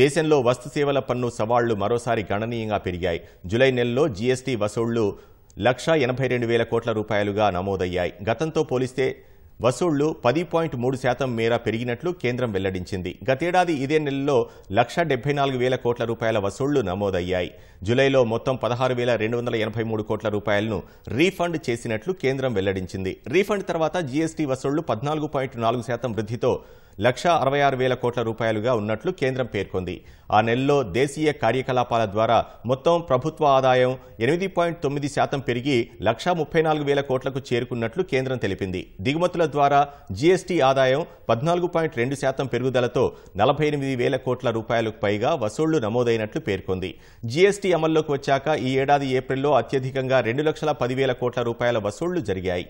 దేశంలో వస్తు సేవల పన్ను సవాళ్లు మరోసారి గణనీయంగా పెరిగాయి జులై నెలలో జీఎస్టీ వసూళ్లు లక్షా ఎనభై రెండు వేల కోట్ల రూపాయలుగా నమోదయ్యాయి గతంతో పోలిస్తే వసూళ్లు పది పాయింట్ మూడు శాతం మేర పెరిగినట్లు కేంద్రం వెల్లడించింది గతేడాది ఇదే నెలలో లక్ష డెబ్బై నాలుగు వేల కోట్ల రూపాయల వసూళ్లు నమోదయ్యాయి జులైలో మొత్తం పదహారు వేల రెండు వందల ఎనభై మూడు కోట్ల రూపాయలను రీఫండ్ చేసినట్లు కేంద్రం వెల్లడించింది రీఫండ్ తర్వాత జీఎస్టీ వసూళ్లు పద్నాలుగు పాయింట్ నాలుగు శాతం వృద్ధితో లక్షా అరవై ఆరు వేల కోట్ల రూపాయలుగా ఉన్నట్లు కేంద్రం పేర్కొంది ఆ నెలలో దేశీయ కార్యకలాపాల ద్వారా మొత్తం ప్రభుత్వ ఆదాయం ఎనిమిది పాయింట్ తొమ్మిది శాతం పెరిగి లక్షా ముప్పై నాలుగు వేల కోట్లకు చేరుకున్నట్లు కేంద్రం తెలిపింది దిగుమతుల ద్వారా జీఎస్టీ ఆదాయం పద్నాలుగు పాయింట్ రెండు శాతం పెరుగుదలతో నలభై ఎనిమిది వేల కోట్ల రూపాయలకు పైగా వసూళ్లు నమోదైనట్లు పేర్కొంది జీఎస్టీ అమల్లోకి వచ్చాక ఈ ఏడాది ఏప్రిల్లో అత్యధికంగా రెండు లక్షల పదివేల కోట్ల రూపాయల వసూళ్లు జరిగాయి